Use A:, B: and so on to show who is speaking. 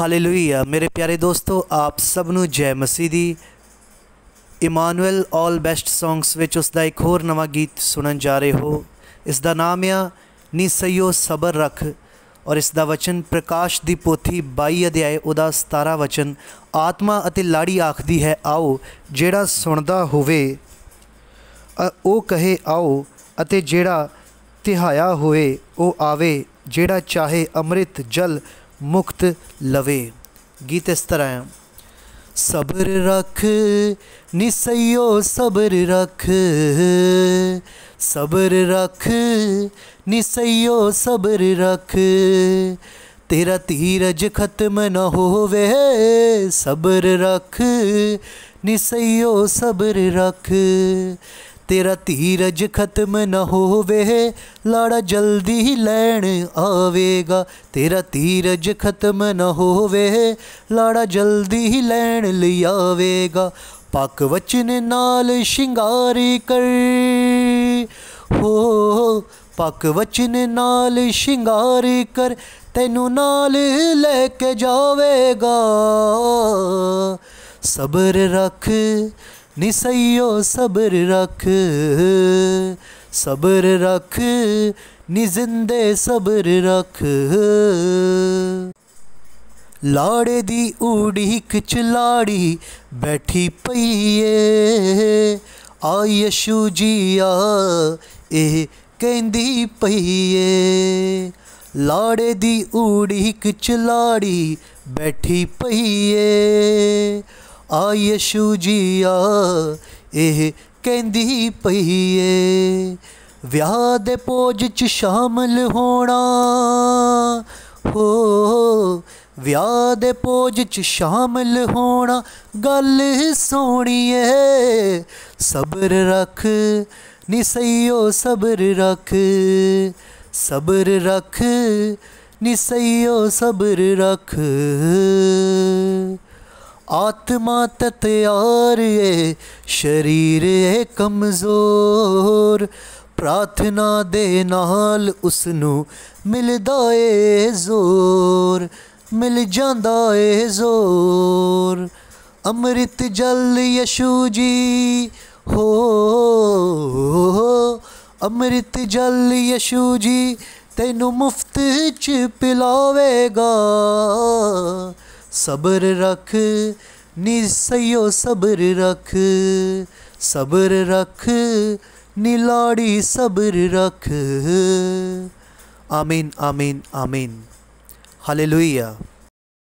A: hallelujah ਮੇਰੇ ਪਿਆਰੇ ਦੋਸਤੋ ਆਪ ਸਭ ਨੂੰ ਜੈ ਮਸੀਹ ਦੀ ਇਮਾਨੁਅਲ ਆਲ ਬੈਸਟ ਸੌਂਗਸ ਵਿੱਚ ਉਸ ਦਾ ਇੱਕ ਹੋਰ ਨਵਾਂ ਗੀਤ ਸੁਣਨ ਜਾ ਰਹੇ ਹੋ ਇਸ ਦਾ ਨਾਮ ਹੈ ਨੀ ਸਈਓ ਸਬਰ ਰੱਖ ਔਰ ਇਸ ਦਾ ਵਚਨ ਪ੍ਰਕਾਸ਼ ਦੀ ਪੋਥੀ 22 ਅਧਿਆਇ ਉਹਦਾ 17 ਵਚਨ ਆਤਮਾ ਅਤੇ ਲਾੜੀ ਆਖਦੀ ਹੈ ਆਓ ਜਿਹੜਾ ਸੁਣਦਾ ਹੋਵੇ ਉਹ ਕਹੇ ਆਓ ਅਤੇ ਜਿਹੜਾ ਤਿਹਾਇਆ ਹੋਵੇ ਉਹ ਆਵੇ ਜਿਹੜਾ ਚਾਹੇ ਅੰਮ੍ਰਿਤ ਜਲ मुक्त लवे गीत इस तरह है सब्र रख निसयो सबर रख सबर रख निसयो सबर रख तेरा धीरज खत्म न होवे सबर रख निसयो सबर रख ਤੇਰਾ ਧੀਰਜ ਖਤਮ ਨਾ ਹੋਵੇ ਲਾੜਾ ਜਲਦੀ ਹੀ ਲੈਣ ਆਵੇਗਾ ਤੇਰਾ ਧੀਰਜ ਖਤਮ ਨਾ ਹੋਵੇ ਲਾੜਾ ਜਲਦੀ ਹੀ ਲੈਣ ਲਈ ਆਵੇਗਾ ਪੱਕ ਵਚਨ ਨਾਲ ਸ਼ਿੰਗਾਰੀ ਕਰ ਹੋ ਪੱਕ ਵਚਨ ਨਾਲ ਸ਼ਿੰਗਾਰੀ ਕਰ ਤੈਨੂੰ ਨਾਲ ਲੈ ਕੇ ਜਾਵੇਗਾ ਸਬਰ ਰੱਖ ਨਿਸਈਓ ਸਬਰ ਰੱਖ ਸਬਰ ਰੱਖ ਨੀ ਜ਼ਿੰਦੇ ਸਬਰ ਰੱਖ ਲਾੜੇ ਦੀ ਉਡੀਕ ਚ ਲਾੜੀ ਬੈਠੀ ਪਈ ਏ ਆ ਯਸ਼ੂ ਜੀਆ ਇਹ ਕਹਿੰਦੀ ਪਈ ਏ ਲਾੜੇ ਦੀ ਉਡੀਕ ਚ ਲਾੜੀ ਬੈਠੀ ਪਈ ਏ ਆ ਯਸ਼ੂ ਜੀ ਆ ਇਹ ਕਹਿੰਦੀ ਪਈ ਏ ਵਿਆਹ ਦੇ ਪੋਜ ਚ ਸ਼ਾਮਲ ਹੋਣਾ ਹੋ ਵਿਆਹ ਦੇ ਪੋਜ ਚ ਸ਼ਾਮਲ ਹੋਣਾ ਗੱਲ ਸੋਣੀ ਏ ਸਬਰ ਰੱਖ ਨੀ ਸਈਓ ਸਬਰ ਰੱਖ ਸਬਰ ਰੱਖ ਨੀ ਸਈਓ ਸਬਰ ਰੱਖ आत्मा त तैयार है शरीर है कमज़ोर प्रार्थना दे नाल उसनु मिलदा ਏ ਜ਼ੋਰ ਮਿਲ ਜਾਂਦਾ ਏ ਜ਼ੋਰ ਅੰਮ੍ਰਿਤ ਜਲ ਯਸ਼ੂ ਜੀ ਹੋ ਅੰਮ੍ਰਿਤ ਜਲ ਯਸ਼ੂ ਜੀ ਤੈਨੂੰ ਮੁਫਤ ਚ ਪਿਲਾਵੇਗਾ सबर रख निसयो सबर रख सबर रख निलाड़ी सबर रख आमीन आमीन आमीन हालेलुया